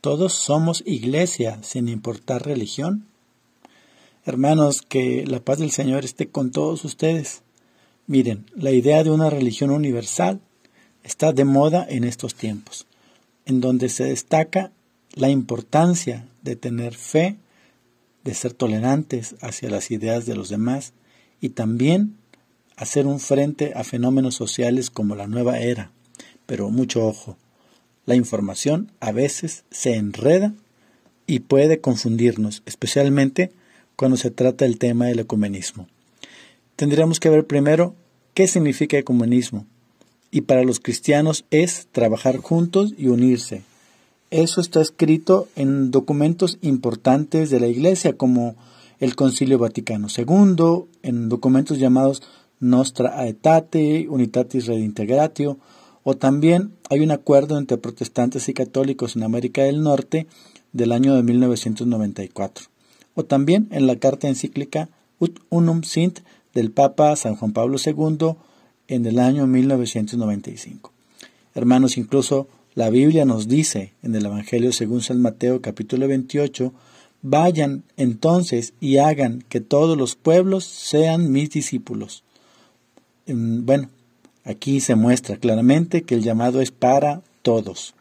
Todos somos iglesia, sin importar religión. Hermanos, que la paz del Señor esté con todos ustedes. Miren, la idea de una religión universal está de moda en estos tiempos, en donde se destaca la importancia de tener fe, de ser tolerantes hacia las ideas de los demás y también hacer un frente a fenómenos sociales como la nueva era. Pero mucho ojo, la información a veces se enreda y puede confundirnos, especialmente cuando se trata del tema del ecumenismo. Tendríamos que ver primero qué significa ecumenismo. Y para los cristianos es trabajar juntos y unirse. Eso está escrito en documentos importantes de la Iglesia, como el Concilio Vaticano II, en documentos llamados Nostra Aetate, Unitatis Redintegratio, o también hay un acuerdo entre protestantes y católicos en América del Norte del año de 1994. O también en la carta encíclica Ut Unum Sint del Papa San Juan Pablo II en el año 1995. Hermanos, incluso la Biblia nos dice en el Evangelio según San Mateo capítulo 28, Vayan entonces y hagan que todos los pueblos sean mis discípulos. Mm, bueno, Aquí se muestra claramente que el llamado es para todos.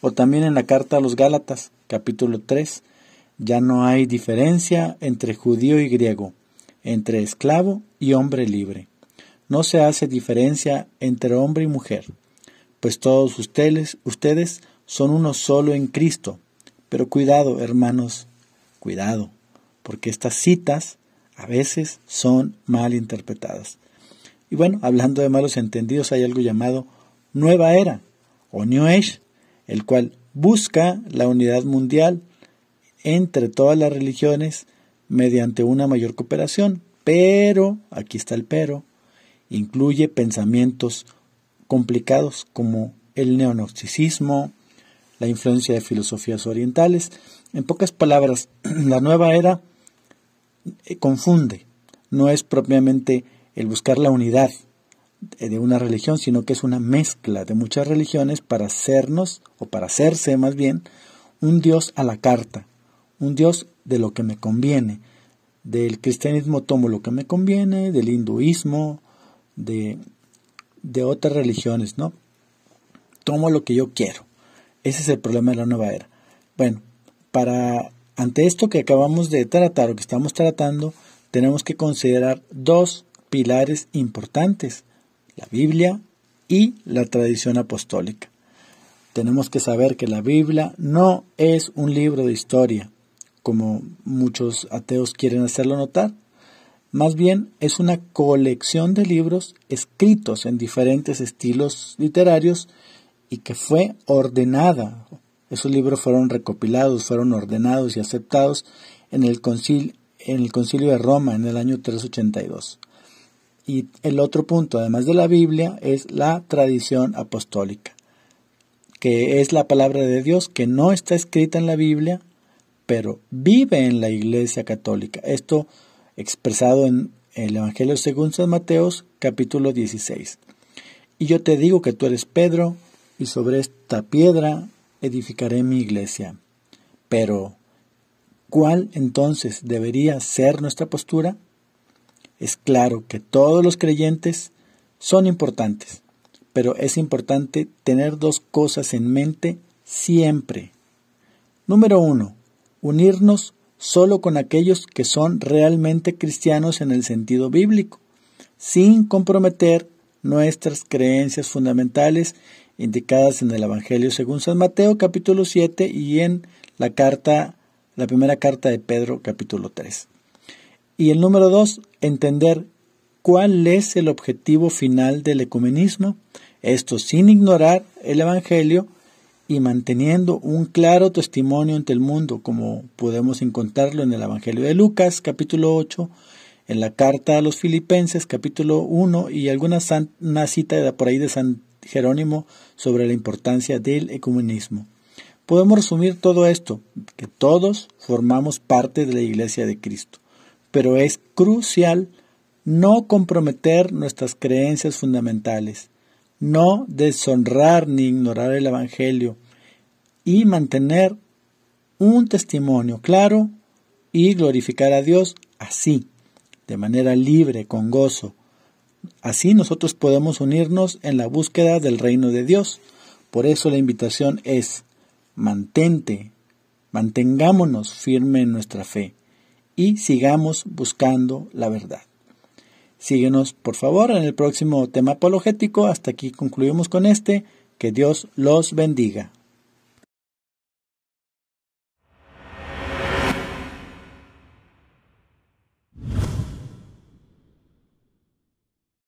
O también en la carta a los Gálatas, capítulo 3, ya no hay diferencia entre judío y griego, entre esclavo y hombre libre. No se hace diferencia entre hombre y mujer, pues todos ustedes, ustedes son uno solo en Cristo. Pero cuidado, hermanos, cuidado, porque estas citas a veces son mal interpretadas. Y bueno, hablando de malos entendidos, hay algo llamado Nueva Era o New Age, el cual busca la unidad mundial entre todas las religiones mediante una mayor cooperación. Pero, aquí está el pero, incluye pensamientos complicados como el neonosticismo, la influencia de filosofías orientales. En pocas palabras, la nueva era eh, confunde, no es propiamente el buscar la unidad eh, de una religión, sino que es una mezcla de muchas religiones para hacernos, o para hacerse más bien, un Dios a la carta, un Dios de lo que me conviene. Del cristianismo tomo lo que me conviene, del hinduismo, de, otras religiones, ¿no? Tomo lo que yo quiero. Ese es el problema de la nueva era. Bueno, para ante esto que acabamos de tratar o que estamos tratando, tenemos que considerar dos pilares importantes, la Biblia y la tradición apostólica. Tenemos que saber que la Biblia no es un libro de historia, como muchos ateos quieren hacerlo notar. Más bien es una colección de libros escritos en diferentes estilos literarios y que fue ordenada. Esos libros fueron recopilados, fueron ordenados y aceptados en el, concilio, de Roma en el año 382. Y el otro punto, además de la Biblia, es la tradición apostólica, que es la palabra de Dios que no está escrita en la Biblia, pero vive en la Iglesia Católica. Esto expresado en el Evangelio según San Mateo capítulo 16. Y yo te digo que tú eres Pedro, y sobre esta piedra edificaré mi iglesia. Pero, ¿cuál entonces debería ser nuestra postura? Es claro que todos los creyentes son importantes, pero es importante tener dos cosas en mente siempre. Número uno, unirnos solo con aquellos que son realmente cristianos en el sentido bíblico, sin comprometer nuestras creencias fundamentales indicadas en el Evangelio según San Mateo capítulo 7 y en la carta la primera carta de Pedro capítulo 3. Y el número dos, entender cuál es el objetivo final del ecumenismo, esto sin ignorar el Evangelio y manteniendo un claro testimonio ante el mundo, como podemos encontrarlo en el Evangelio de Lucas capítulo 8, en la carta a los filipenses capítulo 1 y alguna cita por ahí de San Jerónimo sobre la importancia del ecumenismo. Podemos resumir todo esto, que todos formamos parte de la Iglesia de Cristo pero es crucial no comprometer nuestras creencias fundamentales, no deshonrar ni ignorar el Evangelio y mantener un testimonio claro y glorificar a Dios así, de manera libre, con gozo. Así nosotros podemos unirnos en la búsqueda del reino de Dios. Por eso la invitación es, mantente, mantengámonos firme en nuestra fe y sigamos buscando la verdad. Síguenos, por favor, en el próximo tema apologético. Hasta aquí concluimos con este. Que Dios los bendiga.